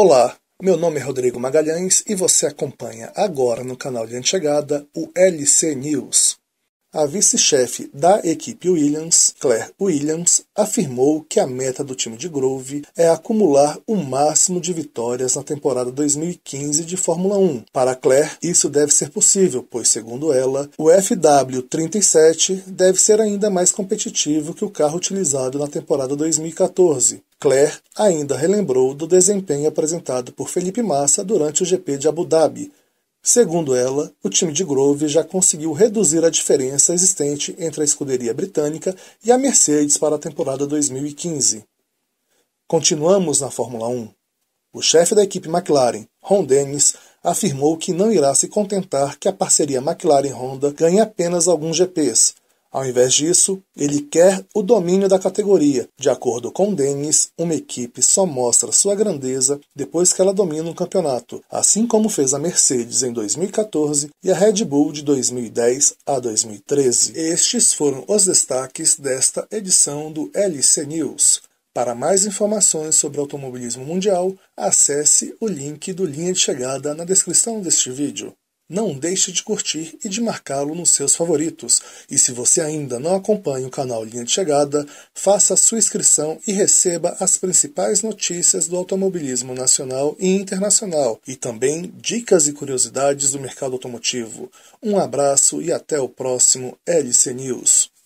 Olá, meu nome é Rodrigo Magalhães e você acompanha agora no canal de Anchegada o LC News. A vice-chefe da equipe Williams, Claire Williams, afirmou que a meta do time de Grove é acumular o máximo de vitórias na temporada 2015 de Fórmula 1. Para Claire, isso deve ser possível, pois, segundo ela, o FW37 deve ser ainda mais competitivo que o carro utilizado na temporada 2014, Claire ainda relembrou do desempenho apresentado por Felipe Massa durante o GP de Abu Dhabi. Segundo ela, o time de Grove já conseguiu reduzir a diferença existente entre a escuderia britânica e a Mercedes para a temporada 2015. Continuamos na Fórmula 1. O chefe da equipe McLaren, Ron Dennis, afirmou que não irá se contentar que a parceria McLaren-Honda ganhe apenas alguns GPs, ao invés disso, ele quer o domínio da categoria. De acordo com Dennis, uma equipe só mostra sua grandeza depois que ela domina um campeonato, assim como fez a Mercedes em 2014 e a Red Bull de 2010 a 2013. Estes foram os destaques desta edição do LC News. Para mais informações sobre automobilismo mundial, acesse o link do linha de chegada na descrição deste vídeo. Não deixe de curtir e de marcá-lo nos seus favoritos. E se você ainda não acompanha o canal Linha de Chegada, faça sua inscrição e receba as principais notícias do automobilismo nacional e internacional e também dicas e curiosidades do mercado automotivo. Um abraço e até o próximo LC News.